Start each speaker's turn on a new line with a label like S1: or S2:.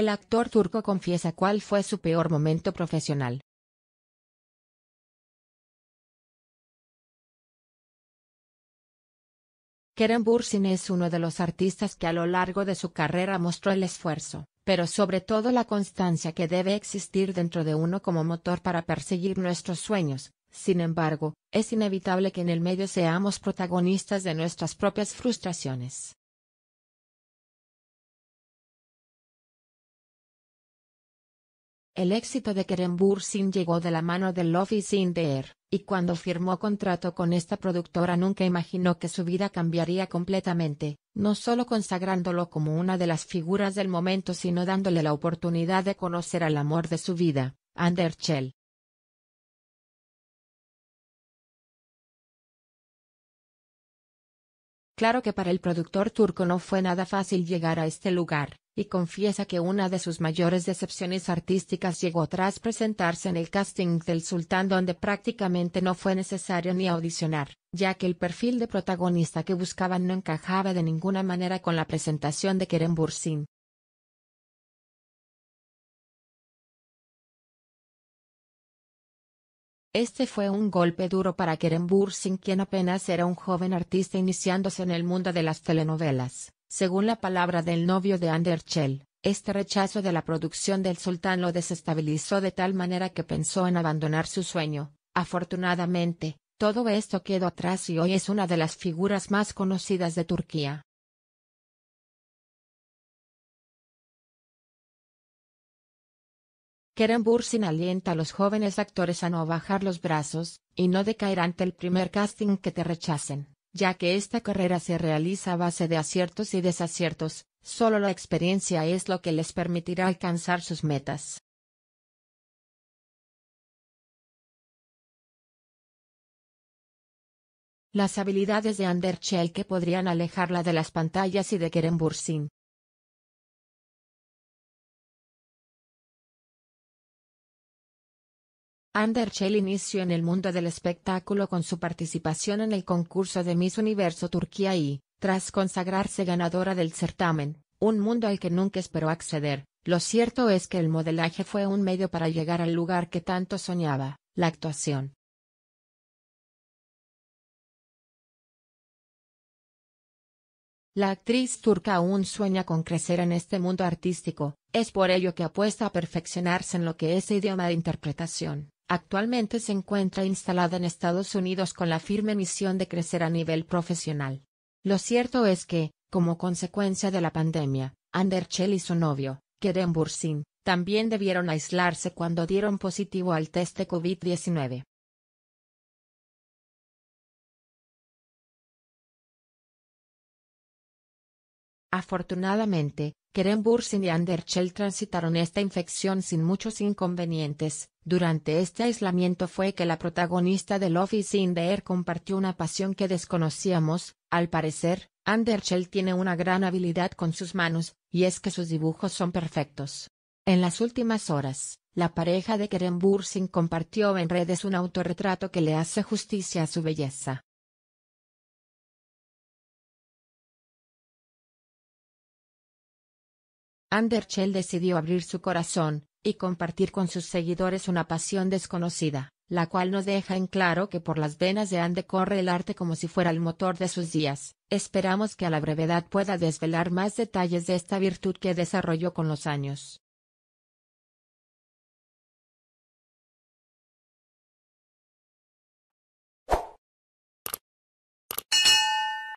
S1: El actor turco confiesa cuál fue su peor momento profesional. Kerem Bursin es uno de los
S2: artistas que a lo largo de su carrera mostró el esfuerzo, pero sobre todo la constancia que debe existir dentro de uno como motor para perseguir nuestros sueños. Sin embargo,
S1: es inevitable que en el medio seamos protagonistas de nuestras propias frustraciones. El éxito de Kerem sin llegó de la mano de Love Sin Air, y cuando
S2: firmó contrato con esta productora nunca imaginó que su vida cambiaría completamente, no solo consagrándolo como una de las figuras del momento sino dándole la oportunidad de conocer
S1: al amor de su vida, Ander Claro que para el productor turco
S2: no fue nada fácil llegar a este lugar, y confiesa que una de sus mayores decepciones artísticas llegó tras presentarse en el casting del Sultán donde prácticamente no fue necesario ni audicionar, ya que el perfil de protagonista que buscaban no encajaba de ninguna manera
S1: con la presentación de Kerem Bursin, Este fue un golpe duro
S2: para Keren Bursin quien apenas era un joven artista iniciándose en el mundo de las telenovelas. Según la palabra del novio de Anderchell, este rechazo de la producción del sultán lo desestabilizó de tal manera que pensó en abandonar su sueño. Afortunadamente,
S1: todo esto quedó atrás y hoy es una de las figuras más conocidas de Turquía. Keren Bursin alienta a los jóvenes actores a no bajar los brazos, y no decaer
S2: ante el primer casting que te rechacen, ya que esta carrera se realiza a base de aciertos
S1: y desaciertos, solo la experiencia es lo que les permitirá alcanzar sus metas. Las habilidades de Ander que podrían alejarla de las pantallas y de Keren Bursin Undershell inició en el mundo del espectáculo
S2: con su participación en el concurso de Miss Universo Turquía y, tras consagrarse ganadora del certamen, un mundo al que nunca esperó acceder, lo cierto es que el modelaje
S1: fue un medio para llegar al lugar que tanto soñaba, la actuación. La actriz turca aún sueña con crecer en este mundo artístico, es por ello que apuesta a perfeccionarse
S2: en lo que es idioma de interpretación. Actualmente se encuentra instalada en Estados Unidos con la firme misión de crecer a nivel profesional. Lo cierto es que, como consecuencia de la pandemia, Anderchell y su novio, Keren Bursin, también debieron
S1: aislarse cuando dieron positivo al test de COVID-19. Afortunadamente, Bursin y Anderschel transitaron esta infección sin
S2: muchos inconvenientes. Durante este aislamiento fue que la protagonista del Office in the Air compartió una pasión que desconocíamos, al parecer, Anderschel tiene una gran habilidad con sus manos, y es que sus dibujos son perfectos. En las últimas horas, la pareja de Kerem Bursin compartió en redes un autorretrato que le hace justicia
S1: a su belleza. Anderchell decidió abrir su corazón, y
S2: compartir con sus seguidores una pasión desconocida, la cual nos deja en claro que por las venas de Ande corre el arte como si fuera el motor de sus días. Esperamos que a la brevedad pueda
S1: desvelar más detalles de esta virtud que desarrolló con los años.